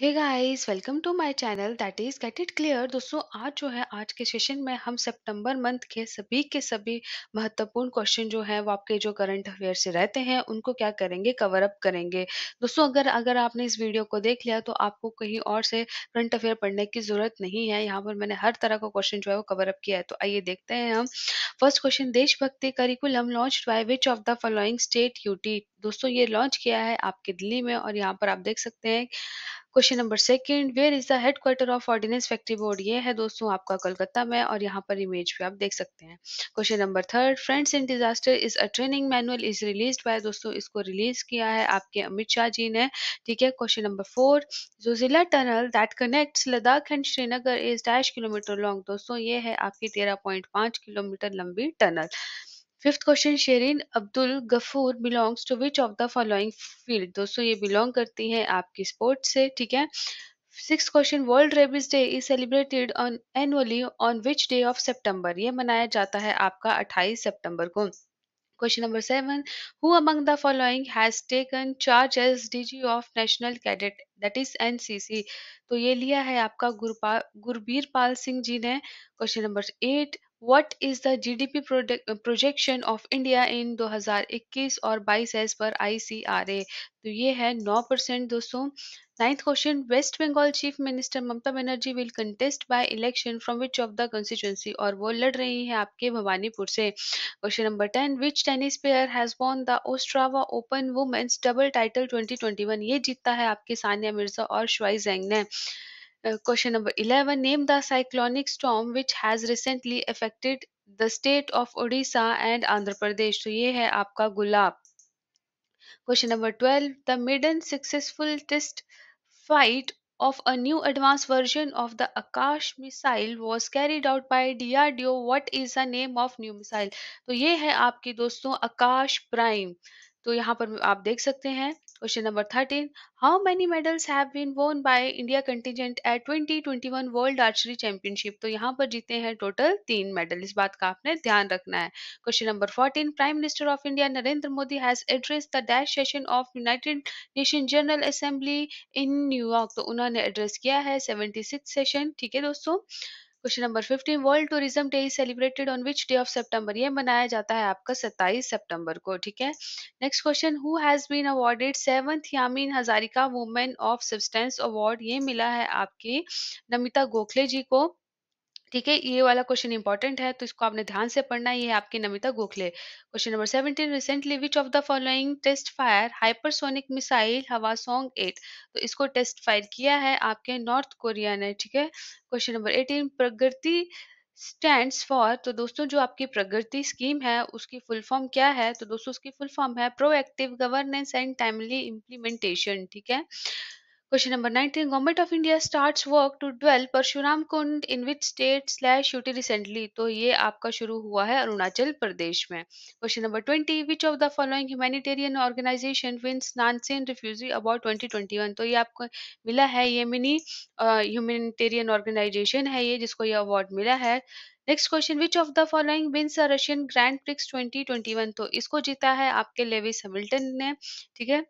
Hey guys welcome to my channel that is get it clear दोस्तों आज जो है आज के सेशन में हम सितंबर मंथ के सभी के सभी महत्वपूर्ण क्वेश्चन जो है वो आपके जो करंट अफेयर से रहते हैं उनको क्या करेंगे कवर अप करेंगे दोस्तों अगर अगर आपने इस वीडियो को देख लिया तो आपको कहीं और से करंट अफेयर पढ़ने की जरूरत नहीं है यहाँ पर मैंने हर तरह का क्वेश्चन जो है वो कवर अप किया है तो आइए देखते हैं हम फर्स्ट क्वेश्चन देशभक्ति curriculum launch by which of the following state UT दोस्तों ये लॉन्च किया है आपके दिल्ली में और यहाँ पर आप देख सकते हैं question number second where is the headquarter of ordnance factory board ये है दोस्तों आपका कलकत्ता में और यहाँ पर इमेज भी आप देख सकते हैं question number third friends in disaster is a training manual is release by दोस्तों इसको रिलीज किया है आपके अमित शाह जी ने ठीक है question number four Zojila tunnel that connect Ladakh and Srinagar is dash kilometre long दोस्तों ये है आपकी तेरह पॉइंट पांच किलोमीटर लंबी tunnel fifth question Sherin Abdul Gafoor belongs to which of the following field दोस्तों ये बिलोंग करती हैं आपकी स्पोर्ट्स से ठीक है six question world rabies day is celebrated on annually on which day of September ये मनाया जाता है आपका 28 सितंबर को question number seven who among the following has taken charge as DG of national cadet that is NCC तो ये लिया है आपका गुरपाल गुरबीर पाल सिंह जी ने question number eight what is the G D GDP projection of India in दो हजार इक्कीस और 22 as per I C R A तो ये है नौ परसेंट दोस्तों ninth question West Bengal chief minister Mamata Banerjee will contest by election from which of the constituency और वो लड़ रही है आपके भवानीपुर से question number ten which tennis player has won the Ostrava Open women's double title twenty twenty one ये जीतता है आपके सानिया मिर्जा और श्वाई जैंग ने Uh, question number 11 Name the cyclonic storm which has recently affected the state of Odisha and Andhra Pradesh. तो ये है आपका गुलाब Question number 12 The maiden successful test flight of a new advanced version of the Akash missile was carried out by DRDO. What is the name of new missile? तो ये है आपके दोस्तों आकाश prime तो यहाँ पर आप देख सकते हैं Question number 13. How many medals have been won by India contingent at 2021 world archery championship तो यहाँ पर जीते हैं टोटल तीन मेडल इस बात का आपने ध्यान रखना है question number fourteen prime minister of India Narendra Modi has address the dash session of United Nation General Assembly in New York तो उन्होंने एड्रेस किया है सेवेंटी सेशन ठीक है दोस्तों question number fifteen world tourism day is celebrated on which day of सितंबर ये मनाया जाता है आपका सत्ताईस सितंबर को ठीक है next question who has been awarded seventh Yamin Hazarika women of substance award ये मिला है आपकी नमिता गोखले जी को ठीक है ये वाला क्वेश्चन इंपॉर्टेंट है तो इसको आपने ध्यान से पढ़ना ये है आपकी Namita Gokhale question number seventeen recently which of the following test fire hypersonic missile Hwasong eight तो इसको टेस्ट फायर किया है आपके नॉर्थ कोरिया ने ठीक है question number eighteen Pragati stand for तो दोस्तों जो आपकी प्रगति स्कीम है उसकी फुल फॉर्म क्या है तो दोस्तों उसकी फुल फॉर्म है proactive governance and timely implementation ठीक है question number 19 government of India start work to dwell Parshuram Kund in which state slash UT recently तो ये आपका शुरू हुआ है अरुणाचल प्रदेश में question number twenty which of the following humanitarian organisation wins Nansen refugee about twenty twenty one तो ये आपको मिला है ये मिनी ह्यूमैनिटेरियन ऑर्गेनाइजेशन है ये जिसको ये अवार्ड मिला है next question which of the following wins a Russian Grand Prix one तो इसको जीता है आपके लेविस हेमिल्टन ने ठीक है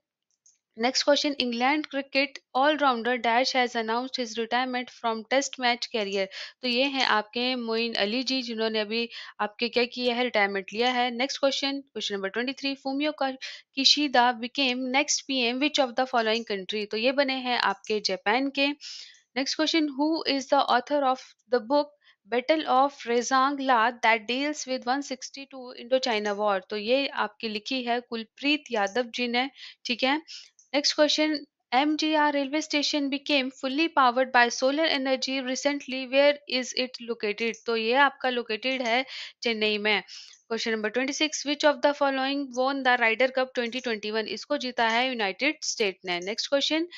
next question England cricket all rounder dash has announced his retirement from test match career तो ये हैं आपके मोइन अली जी जिन्होंने अभी आपके क्या किया है रिटायरमेंट लिया है next question question number twenty three Fumio Kishida became next PM which of the following country तो ये बने हैं आपके जापान के next question who is the author of the book battle of Rezang La that deals with 162 Indo China war तो ये आपकी लिखी है कुलप्रीत यादव जी ने ठीक है Next question MGR railway station became fully powered by solar energy recently. Where is it located? तो ये आपका located है चेन्नई में question number 26 which of the following won the Ryder Cup 2021 इसको जीता है यूनाइटेड स्टेट ने next question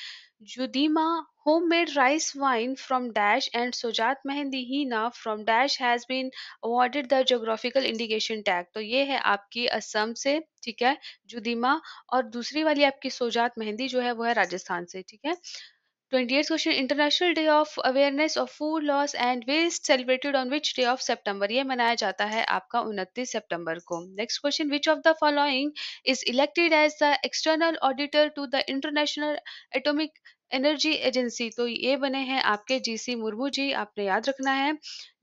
Judima homemade rice wine from Dash and Sojat Mehendi Hina from Dash has been awarded the geographical indication tag. तो ये है आपकी असम से ठीक है जुदीमा और दूसरी वाली आपकी सोजात मेहंदी जो है वो है राजस्थान से ठीक है twenty question international day of awareness of food loss and waste celebrated on which day of सितंबर ये मनाया जाता है आपका 29 सितंबर को next question which of the following is elected as the external auditor to the International Atomic Energy Agency तो ये बने हैं आपके जीसी मुर्मू जी आपने याद रखना है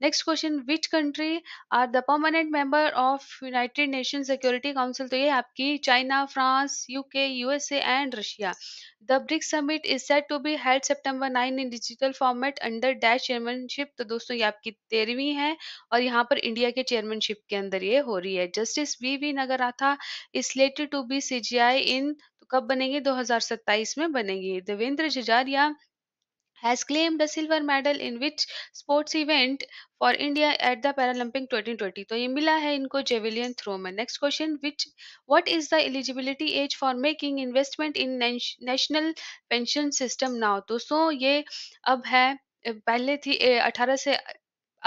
next question which country are the permanent member of United Nation Security Council तो ये आपकी China France UK USA and Russia the BRICS summit is set to be held September nine in digital format under dash chairmanship तो दोस्तों ये आपकी तेरहवीं है और यहाँ पर इंडिया के चेयरमैनशिप के अंदर ये हो रही है जस्टिस वी वी नगर आता is slated to be see in कब बनेंगे 2027 में बनेंगे Devendra जजारिया has claimed a silver medal in which sports event for India at the Paralympic 2020 तो ये मिला है इनको जेविलियन थ्रो में next question which what is the eligibility age for making investment in national pension system now तो so ये अब है पहले थी 18 से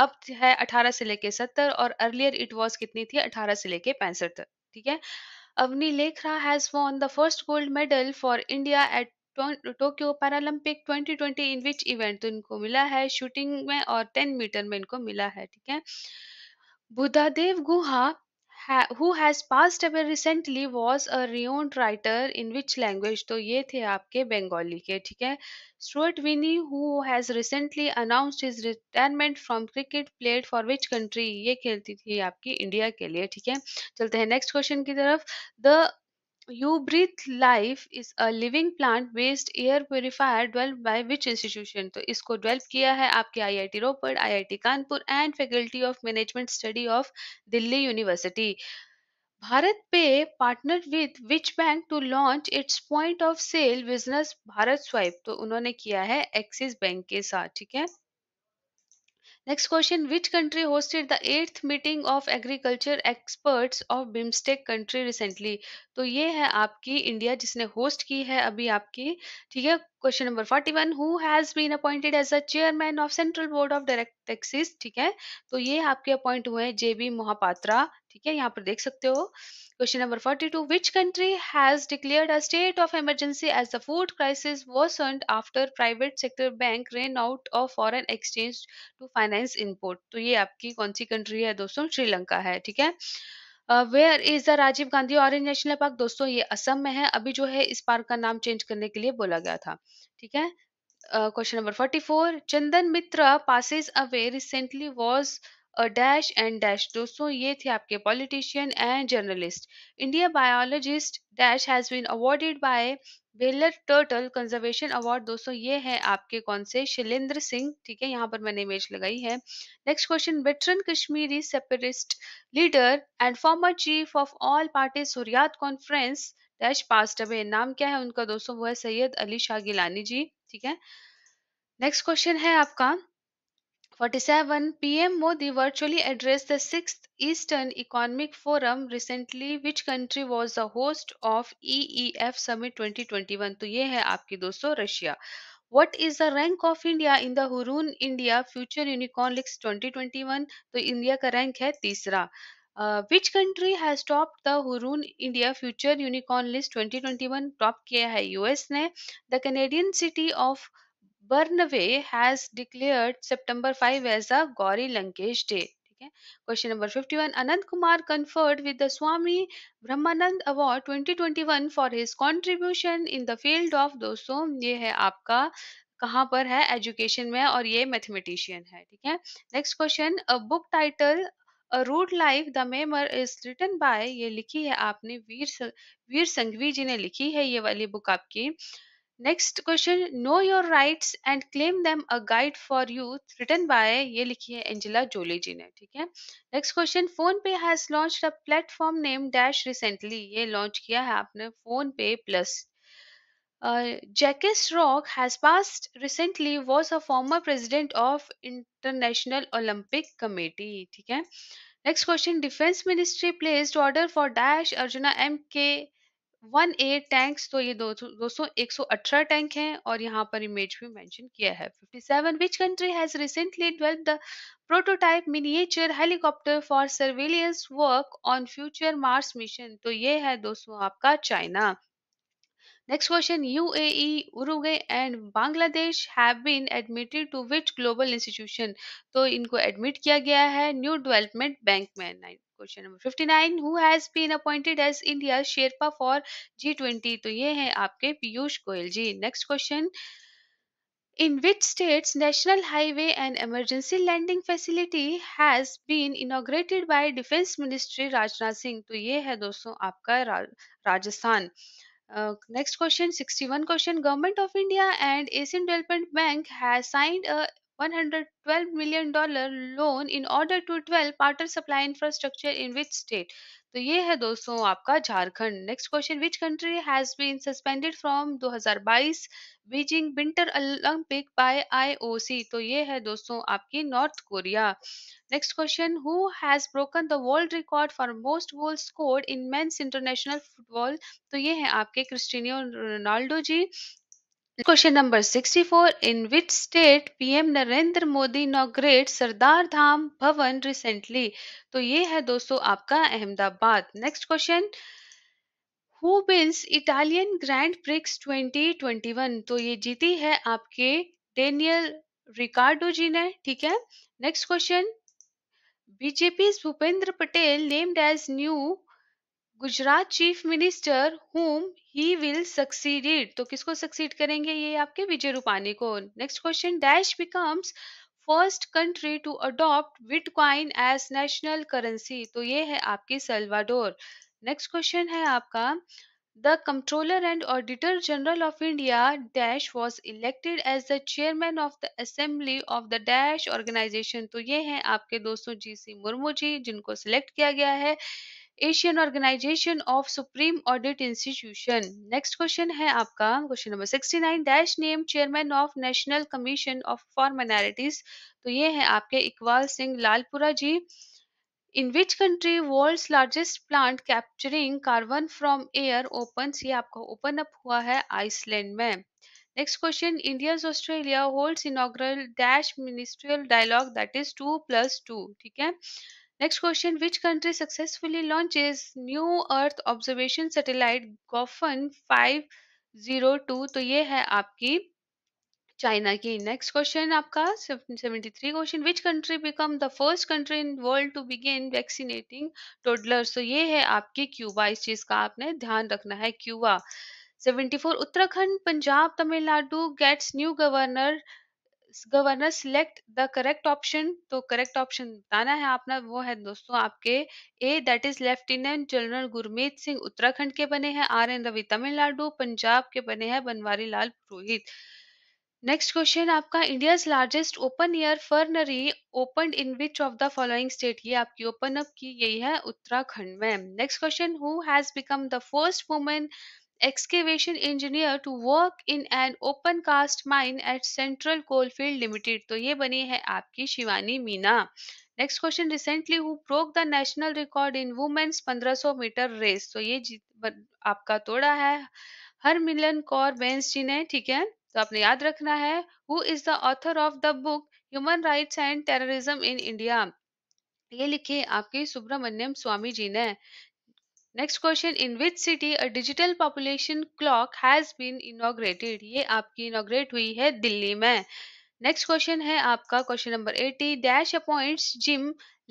अब है 18 से लेके 70 और अर्लियर इट वॉज कितनी थी 18 से लेके पैंसठ ठीक है Avni Lekhra has won the first gold medal for India at Tokyo Paralympic 2020 in which event तो इनको मिला है शूटिंग में और 10 मीटर में इनको मिला है ठीक है बुधादेव गुहा ha who has passed away recently was a renowned writer in which language तो ये थे आपके बंगाली के ठीक है Stuart Vinnie who has recently announced his retirement from cricket played for which country ये खेलती थी आपकी इंडिया के लिए ठीक है चलते हैं नेक्स्ट क्वेश्चन की तरफ the You Breathe Life is a living plant based air purifier developed by which institution? तो इसको डेवलप किया है आपके I I T Ropar I I T Kanpur and faculty of management study of Delhi university BharatPe partner with which bank to launch its point of sale business Bharat swipe तो उन्होंने किया है axis bank के साथ ठीक है next question which country hosted the eighth meeting of agriculture experts of BIMSTEC country recently तो ये है आपकी इंडिया जिसने होस्ट की है अभी आपकी ठीक है question number forty one who has been appointed as a chairman of central board of direct taxes ठीक है तो ये आपके अपॉइंट हुए हैं जेबी मोहापात्रा ठीक है यहाँ पर देख सकते हो question number 42 which country has declare a state of emergency as the food crisis worsened after private sector bank ran out of foreign exchange to finance import तो ये आपकी कौन सी कंट्री है दोस्तों श्रीलंका है ठीक है where is the Rajiv Gandhi orange national park दोस्तों ये असम में है अभी जो है इस पार्क का नाम चेंज करने के लिए बोला गया था ठीक है question number 44 Chandan Mitra passes away recently was dash and dash दोस्तों ये थे आपके politician and journalist India biologist dash has been awarded by weller turtle conservation award दोस्तों ये है आपके कौन से शैलेंद्र सिंह ठीक है यहाँ पर मैंने इमेज लगाई है next question veteran Kashmiri separatist leader and former chief of all party Hurriyat conference dash passed away नाम क्या है उनका दोस्तों वो है सैयद अली शाह गिलानी जी ठीक है नेक्स्ट क्वेश्चन है आपका 47 PM Modi virtually addressed the 6th Eastern Economic Forum recently which country was the host of EEF Summit 2021 to ye hai aapki dosto russia What is the rank of India in the Hurun India Future Unicorn List 2021 to india ka rank hai teesra Uh, which country has topped the Hurun India Future Unicorn List 2021 Top किया है U.S. ने The Canadian city of Burnaby has declared September 5 as a Gauri Lankesh day ठीक है question number 51 Anant Kumar conferred with the Swami Brahmananda award 2021 for his contribution in the field of दोस्तों ये है आपका कहाँ पर है एजुकेशन में और ये मैथमेटिशियन है ठीक है next question book title a rude life the memoir is written by ये लिखी है आपने वीर वीर संघवी जी ने लिखी है ये वाली बुक आपकी next question know your rights and claim them a guide for youth written by ये लिखी है एंजिला जोली जी ने ठीक है next question PhonePe has launch a platform name dash recently ये लॉन्च किया है आपने PhonePe plus Jacques Rogge has passed recently was a former president of international olympic committee ठीक है next question defence ministry placed order for dash arjuna M K one A tanks तो ये दोस्तों एक सौ अठारह टैंक हैं और यहाँ पर इमेज भी मेंशन किया है 57 which country has recently develop the prototype miniature helicopter for surveillance work on future Mars mission तो ये है दोस्तों आपका China next question U A Uruguay and Bangladesh have been admitted to which global institution तो इनको admit किया गया है न्यू डेवलपमेंट बैंक में question number 59 who has been appointed as India sherpa for G twenty तो ये है आपके पीयूष गोयल जी next question In which states National Highway and Emergency Landing Facility has been inaugurated by Defense Ministry Rajnath Singh? तो ये है दोस्तों आपका Rajasthan next question one question government of India and Asian development bank has signed 112 million dollar loan in order to develop water supply infrastructure in which state तो ये है दोस्तों आपका Jharkhand next question which country has been suspended from 2022 Beijing winter olympic by IOC तो ये है दोस्तों आपकी north Korea next question who has broken the world record for most goal scored in men's international football तो ये है आपके Cristiano Ronaldo ji question number 64 in which state PM Narendra Modi inaugurate Sardar Dham Bhavan recently तो ये है दोस्तों आपका Ahmedabad next question who wins Italian grand prix 2021 तो ये जीती है आपके डेनियल रिकार्डो जी ने ठीक है next question BJP Bhupendra Patel named as new Gujarat chief minister whom he will succeed तो किसको सक्सीड करेंगे ये आपके विजय रूपानी को next question dash becomes first country to adopt bitcoin as national currency तो ये है आपके सल्वाडोर नेक्स्ट क्वेश्चन है आपका the controller and auditor general of India dash was elected as the chairman of the assembly of the dash organisation तो ये है आपके दोस्तों जी सी मुर्मू जी जिनको सिलेक्ट किया गया है Asian organisation of supreme audit institution next question है आपका question number nine dash name chairman of national commission of for minorities तो ये है आपके Iqbal Singh Lalpura ji in which country world largest plant capturing carbon from air open ये आपका open up हुआ है आइसलैंड में next question India's Australia hold inaugural dash ministerial dialogue that is two plus two ठीक है Next question Which country successfully launches New Earth Observation Satellite Goffin 502? तो ये है आपकी चाइना की नेक्स्ट क्वेश्चन आपका 73 question which country become the first country in world to begin vaccinating toddlers तो ये है आपके क्यूबा इस चीज का आपने ध्यान रखना है क्यूबा 74 Uttarakhand Punjab Tamil Nadu gets new governor governor select the correct option तो करेक्ट ऑप्शन बताना है आपने वो है दोस्तों आपके a that is lieutenant general Gurmeet Singh Uttarakhand के बने हैं आर एन रवि तमिलनाडु पंजाब के बने हैं बनवारी लाल पुरोहित नेक्स्ट क्वेश्चन आपका India's largest open air fernery open in which of the following state ये आपकी ओपन अप की गई है उत्तराखंड में next question who has become the first women excavation engineer to work in an open cast mine at Central Coalfield limited तो ये बनी है आपकी Shivani Meena next question recently who broke the national record in women's 1500 metre race तो ये आपका तोड़ा है हर मिलन कौर बेंस जी ने ठीक है तो आपने याद रखना है who is the author of the book human rights and terrorism in India ये लिखे आपके सुब्रमण्यम स्वामी जी ने next question in which city a digital population clock has been inaugurated ये आपकी इनोग्रेट हुई है दिल्ली में नेक्स्ट क्वेश्चन है आपका question number eighty dash appoint Jim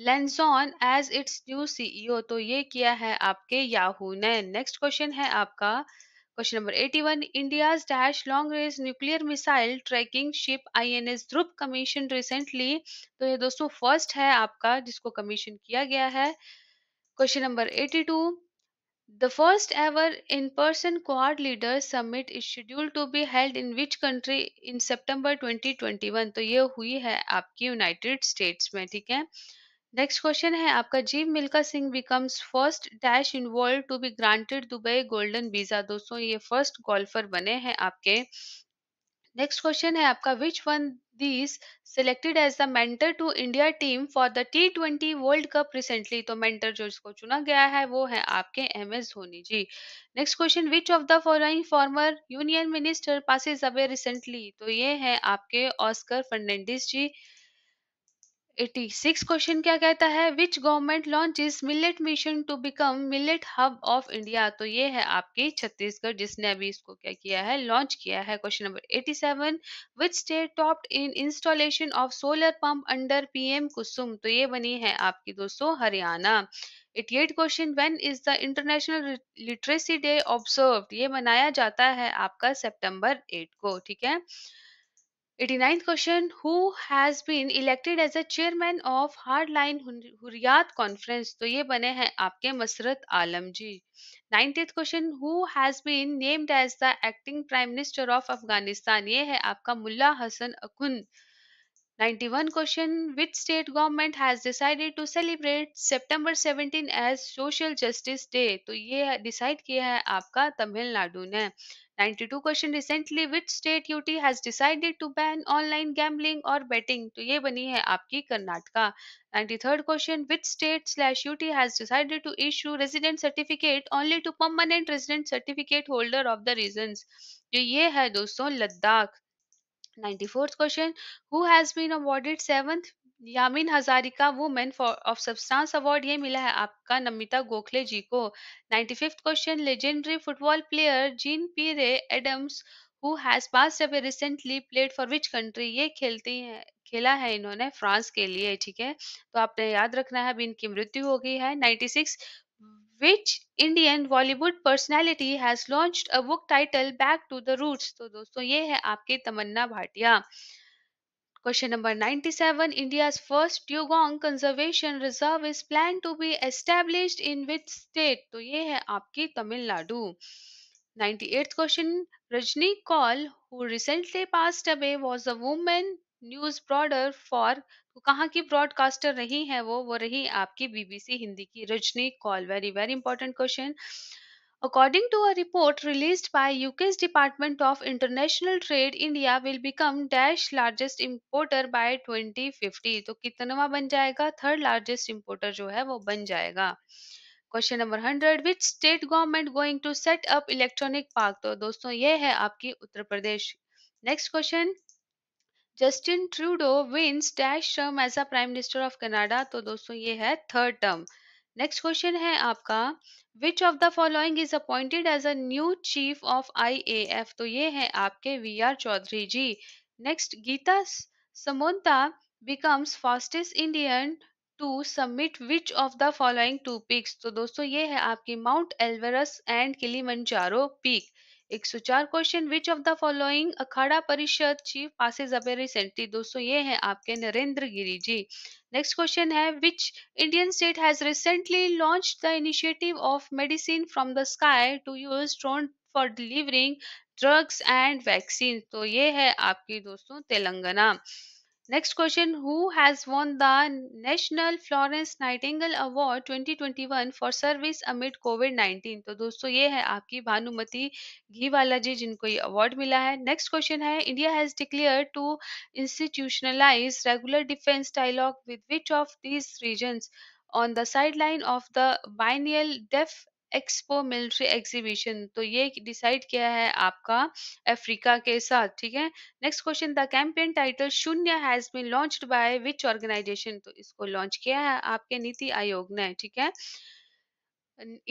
Lanzone as its new CEO तो ये किया है आपके याहू ने नेक्स्ट क्वेश्चन है आपका question number 81 long dash nuclear missile nuclear ship I N S Dhruv commission recently तो ये दोस्तों फर्स्ट है आपका जिसको कमीशन किया गया है question number 82 The first ever in person Quad Leaders Summit is scheduled to be held in which country in September 2021 तो ये हुई है आपकी यूनाइटेड स्टेट्स में ठीक है नेक्स्ट क्वेश्चन है आपका जी Milkha Singh becomes first dash in world to be granted Dubai golden visa दोस्तों ये फर्स्ट गोल्फर बने हैं आपके नेक्स्ट क्वेश्चन है आपका which one these selected as the mentor to India team for the T twenty world cup recently तो mentor जो इसको चुना गया है वो है आपके M S Dhoni ji next question which of the following former union minister passes away recently तो ये है आपके ऑस्कर फर्नांडिस जी 86 क्वेश्चन क्या कहता है which government launches millet mission to become millet hub of India तो ये है आपके छत्तीसगढ़ जिसने अभी इसको क्या किया है लॉन्च किया है question number 87 seven which state top in installation of solar pump under PM Kusum तो ये बनी है आपकी दोस्तों Haryana 88 question when is the international literacy day observe ये मनाया जाता है आपका सितंबर 8 को ठीक है 89th question Who has been elected as a chairman of Hardline huriyat Conference? to ye bane hain aapke masrat alam ji 90th question Who has been named as the acting prime minister of Afghanistan? ye hai aapka Mullah hasan Akhund 91 question Which state government has decided to celebrate September 17 as Social Justice Day? to ye decide kiya hai aapka tamil nadu ne 92 question recently which state UT has decided to ban online gambling और betting तो ये बनी है आपकी Karnataka 93rd question which state slash UT has decided to issue resident certificate only to permanent resident certificate holder of the region जो ये है दोस्तों Ladakh 94th question who has been awarded 7th Yamin Hazarika women of substance award ये मिला है आपका नमिता गोखले जी को ninety fifth question legendary football player Jean Pierre Adams who has pass away recently played for which country ये खेलते हैं खेला है इन्होंने फ्रांस के लिए ठीक है तो आपने याद रखना है अब इनकी मृत्यु हो गई है 96 which Indian Bollywood personality has launched a book title back to the root तो दोस्तों ये है आपके तमन्ना Bhatia Question number 97 India's first Yugong Conservation Reserve is planned to be established in which state? तो ये है आपकी Tamil Nadu 98th question Rajni Kaul who recently passed away was a woman news broader for तो कहाँ की ब्रॉडकास्टर रही है वो वो रही आपकी बीबीसी हिंदी की Rajni Kaul very very important question According to a report released by UK's Department of International Trade, India will become dash largest importer by 2050. तो कितनवा बन जाएगा थर्ड लार्जेस्ट इम्पोर्टर जो है वो बन जाएगा question number hundred which state government going to set up electronic park तो दोस्तों ये है आपकी Uttar Pradesh next question Justin Trudeau wins dash term as a prime minister of Canada तो दोस्तों ये है थर्ड टर्म नेक्स्ट क्वेश्चन है आपका which of the following is appointed as a new chief of IAF तो ये है आपके V R Chaudhari ji next Geeta Samota becomes fastest Indian to submit which of the following two peaks तो दोस्तों ये है आपकी mount Elbrus and Kilimanjaro peak एक सौ चार question which of the following Akhara Parishad chief passes away recently दोस्तों ये है आपके नरेंद्र गिरी जी नेक्स्ट क्वेश्चन है which Indian state has recently launch the initiative of medicine from the sky to use drone for delivering drugs and vaccine तो ये है आपकी दोस्तों Telangana next question Who has won the National Florence Nightingale Award 2021 for service amid COVID 19? तो दोस्तों ये है आपकी भानुमति घीवाला जी जिनको ये अवार्ड मिला है नेक्स्ट क्वेश्चन है India has declare to institutionalize regular defence dialogue with which of these region on the side line of the biennial def expo military exhibition तो ये डिसाइड किया है आपका अफ्रीका के साथ ठीक है next question the campaign title Shunya has been launched by which organisation तो इसको लॉन्च किया है आपके नीति आयोग ने ठीक है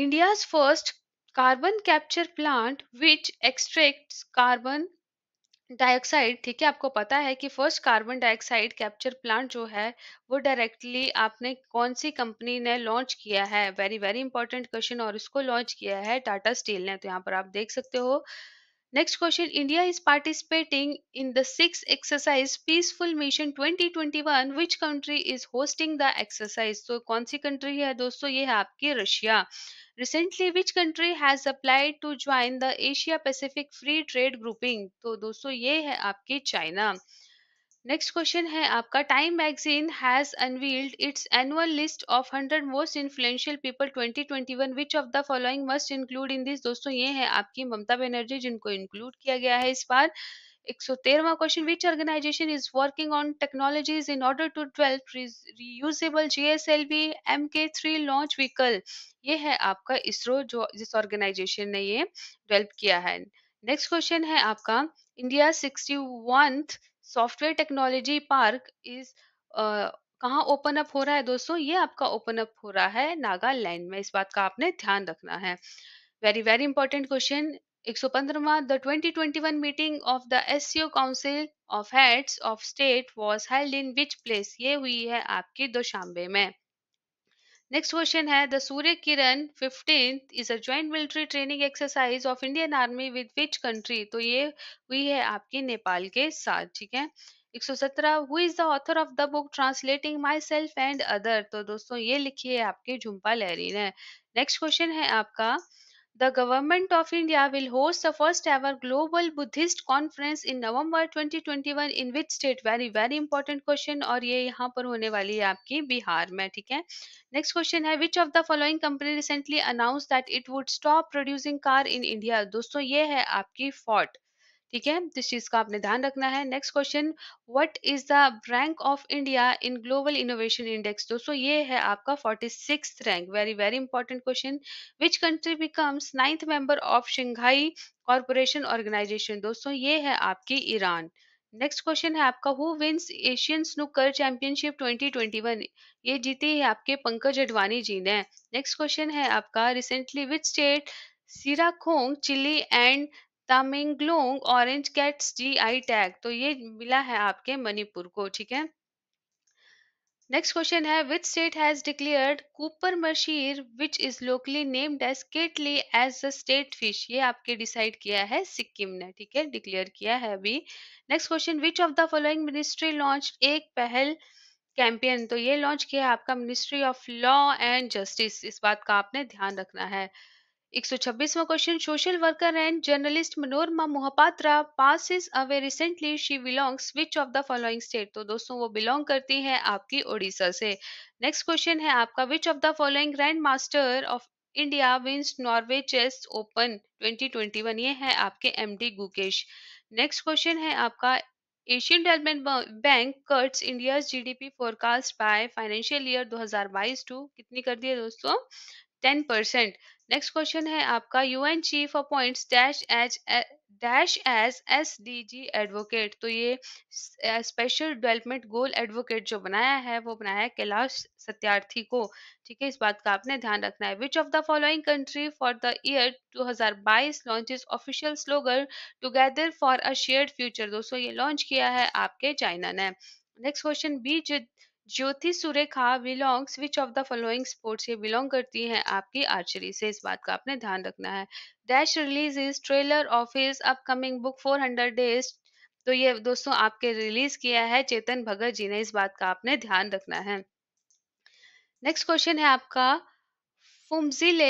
India's first carbon capture plant which extract carbon dioxide ठीक है आपको पता है कि first carbon dioxide capture plant जो है वो डायरेक्टली आपने कौन सी कंपनी ने लॉन्च किया है वेरी वेरी इंपॉर्टेंट क्वेश्चन और इसको लॉन्च किया है टाटा स्टील ने तो यहाँ पर आप देख सकते हो next question India is participating in the six exercise peaceful mission 2021 which country is hosting the exercise तो कौन सी कंट्री है दोस्तों ये है आपकी Russia recently which country has applied to join the Asia Pacific free trade grouping तो दोस्तों ये है आपकी चाइना नेक्स्ट क्वेश्चन है आपका Time magazine has unveiled its annual list of hundred most influential people 2021 twenty which of the following must include in this दोस्तों ये है आपकी ममता बनर्जी जिनको इंक्लूड किया गया है इस बार 113वां question which organisation is working on technologies in order to develop reusable GSLV के थ्री लॉन्च व्हीकल ये है आपका इसरो जो जिस ऑर्गेनाइजेशन ने ये डेवलप किया है नेक्स्ट क्वेश्चन है आपका India sixty one software technology park is कहाँ ओपन अप हो रहा है दोस्तों ये आपका ओपन अप हो रहा है नागालैंड में इस बात का आपने ध्यान रखना है वेरी वेरी इंपॉर्टेंट क्वेश्चन 115वां the 2021 meeting of the SCO Council of Heads of State was held in which place ये हुई है आपकी दोशांबे में नेक्स्ट क्वेश्चन है the Surya Kiran fifteen is a joint military training exercise of Indian army with which country तो ये हुई है आपकी नेपाल के साथ ठीक है 117 who is the author of the book translating myself and other तो दोस्तों ये लिखी है आपकी झुम्पा लहरी ने नेक्स्ट क्वेश्चन है आपका The Government of India will host the first ever Global Buddhist Conference in November 2021 in which state? Very very important question aur ye yahan par hone wali hai aapki bihar mein theek hai next question hai which of the following company recently announced that it would stop producing car in india dosto ye hai aapki ford ठीक है तो इस चीज का आपने ध्यान रखना है next question what is the rank of India in global innovation index दोस्तों ये है आपका forty six rank very very important question which country becomes ninth member of Shanghai corporation organisation दोस्तों ये है आपकी ईरान नेक्स्ट क्वेश्चन है आपका who wins Asian snooker championship 2021 ये जीती है आपके पंकज अडवाणी जी ने नेक्स्ट क्वेश्चन है आपका recently which state Sirarakhong chilli and Tamenglong orange G GI tag तो ये मिला है आपके मणिपुर को ठीक है नेक्स्ट क्वेश्चन है which state has declared copper mahseer which is locally named as Ketli as the state fish ये आपके डिसाइड किया है सिक्किम ने ठीक है डिक्लेयर किया है अभी next question which of the following ministry launch Ek Pahal campaign तो ये लॉन्च किया है आपका ministry of law and justice इस बात का आपने ध्यान रखना है 126वां question social worker and journalist Manorama Mohapatra passes away recently she belongs which of the following state तो दोस्तों वो बिलोंग करती हैं आपकी ओडिशा से नेक्स्ट क्वेश्चन है आपका which of the following grandmaster of India wins Norway chess open 2021 ये है आपके एमडी गुकेश नेक्स्ट क्वेश्चन है आपका Asian development bank cuts India GDP forecast by financial year 2022 to कितनी कर दी है दोस्तों टेन परसेंट नेक्स्ट क्वेश्चन है आपका UN chief appoints dash H dash as S D G advocate तो ये स्पेशल डेवलपमेंट गोल एडवोकेट जो बनाया है वो बनाया है कैलाश सत्यार्थी को ठीक है इस बात का आपने ध्यान रखना है which of the following country for the year 2022 launches official slogan together for a shared future दोस्तों ये लॉन्च किया है आपके चाइना ने next question B Jyothi Surekha belongs which of the following sports ये बिलोंग करती हैं आपकी आर्चरी से इस बात का आपने ध्यान रखना है dash release is trailer of his upcoming book four hundred days तो ये दोस्तों आपके रिलीज किया है चेतन भगत जी ने इस बात का आपने ध्यान रखना है नेक्स्ट क्वेश्चन है आपका Phumzile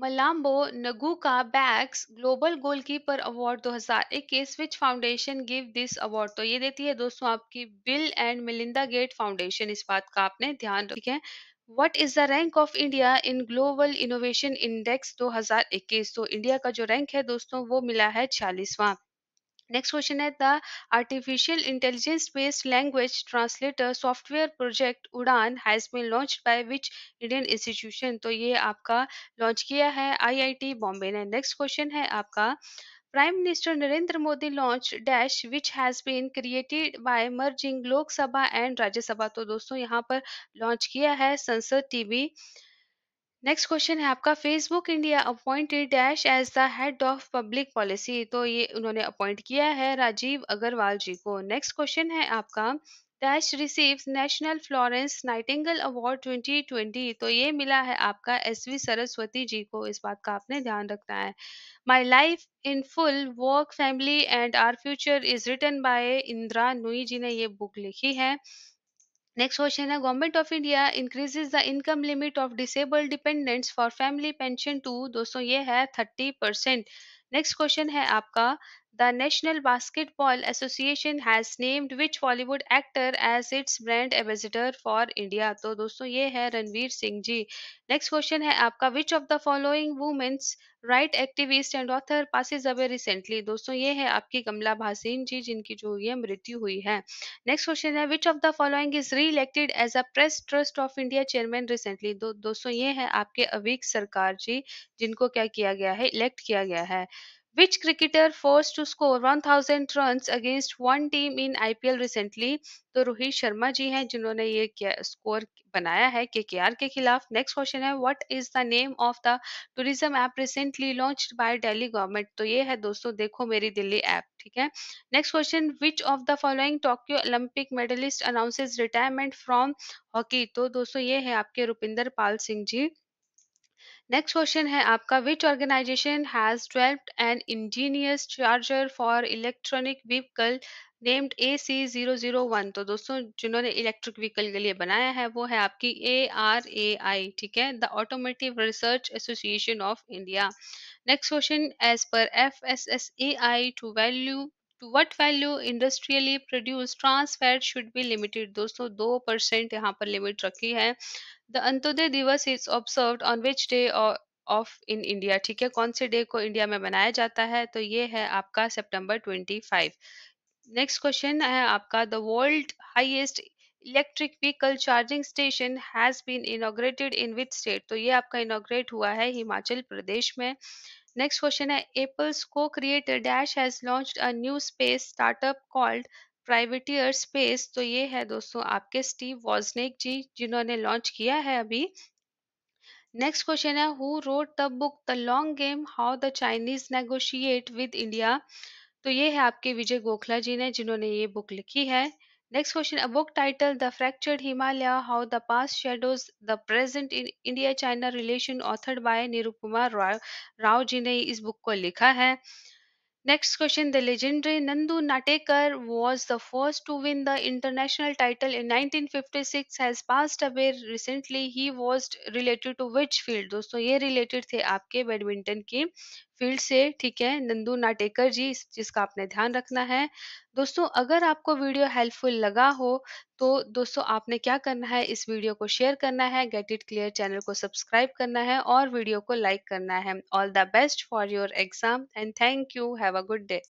Mlambo Ngcuka bags global goalkeeper award 2021 which foundation give this award तो ये देती है दोस्तों आपकी Bill and Melinda Gate foundation इस बात का आपने ध्यान ठीक है what is the rank of India in global innovation index 2021 तो इंडिया का जो रैंक है दोस्तों वो मिला है छियालीसवां नेक्स्ट क्वेश्चन है the artificial intelligence based language translator software project Udaan has been launch by which Indian institution तो ये आपका लॉन्च किया है आईआईटी बॉम्बे ने नेक्स्ट क्वेश्चन है आपका prime minister Narendra Modi launch dash which has been created by merging Lok Sabha and Rajya Sabha तो दोस्तों यहाँ पर लॉन्च किया है संसद टीवी नेक्स्ट क्वेश्चन है आपका Facebook India appointed dash as the head of public policy तो ये उन्होंने अपॉइंट किया है राजीव अग्रवाल जी को नेक्स्ट क्वेश्चन है आपका dash receives national Florence Nightingale award 2020 तो ये मिला है आपका एस वी सरस्वती जी को इस बात का आपने ध्यान रखना है my life in full work family and our future is written by Indira Nooyi ji ने ये बुक लिखी है नेक्स्ट क्वेश्चन है government of India increases the income limit of disabled dependents for family pension to दोस्तों ये है थर्टी परसेंट नेक्स्ट क्वेश्चन है आपका The National Basketball Association has named which Bollywood actor as its brand ambassador for India? तो दोस्तों ये है Ranveer Singh ji next question है आपका which of the following women's right activist and author passes away recently दोस्तों ये है आपकी कमला भासीन जी जिनकी जो हुई है मृत्यु हुई है नेक्स्ट क्वेश्चन है which of the following is re elected as a press trust of India chairman recently दोस्तों ये है आपके अवीक सरकार जी जिनको क्या किया गया है इलेक्ट किया गया है Which cricketer forced to score 1000 runs against one team in IPL recently? तो रोहित शर्मा जी हैं जिन्होंने ये स्कोर बनाया है के के आर के खिलाफ नेक्स्ट क्वेश्चन है what is the name of the tourism app recently launch by Delhi government तो ये है दोस्तों देखो मेरी दिल्ली ऐप ठीक है next question which of the following Tokyo Olympic medallist announces retirement from hockey तो दोस्तों ये है आपके रुपिंदर पाल सिंह जी नेक्स्ट क्वेश्चन है आपका which organisation has developed an ingenious charger for electronic vehicle named A C zero zero one तो दोस्तों जिन्होंने इलेक्ट्रिक व्हीकल के लिए बनाया है वो है आपकी ए आर ए आई ठीक है the automotive research association of India next question as पर F S S A I to value to what value industrially produce trans fat should be limited दोस्तों दो परसेंट यहाँ पर लिमिट रखी है The Antodaya दिवस is observed on which day or of in India ठीक है कौन से डे को इंडिया में मनाया जाता है तो ये है आपका ट्वेंटी फाइव नेक्स्ट क्वेश्चन है आपका the world highest electric vehicle charging station has been inaugurated in with state तो ये आपका इनोग्रेट हुआ है हिमाचल प्रदेश में नेक्स्ट क्वेश्चन है Apple's co creator dash has launch a new space startup called Privateer space तो ये है दोस्तों आपके स्टीव वॉजनेक जी जिन्होंने लॉन्च किया है अभी नेक्स्ट क्वेश्चन है who wrote the book the long game how the Chinese negotiate with India तो ये है आपके विजय गोखला जी ने जिन्होंने ये बुक लिखी है next question a book title the fractured Himalaya how the past shadows the present in India China relation authored by Nirupama Rao ji ने इस बुक को लिखा है Next question The legendary Nandu Natekar was the first to win the international title in 1956, has passed away recently. He was related to which field? So, ये related to, आपके badminton के field से ठीक है नंदू नाटेकर जी इस चीज का आपने ध्यान रखना है दोस्तों अगर आपको वीडियो हेल्पफुल लगा हो तो दोस्तों आपने क्या करना है इस वीडियो को शेयर करना है गेट इट क्लियर चैनल को सब्सक्राइब करना है और वीडियो को लाइक करना है all the best for your exam and thank you have a good day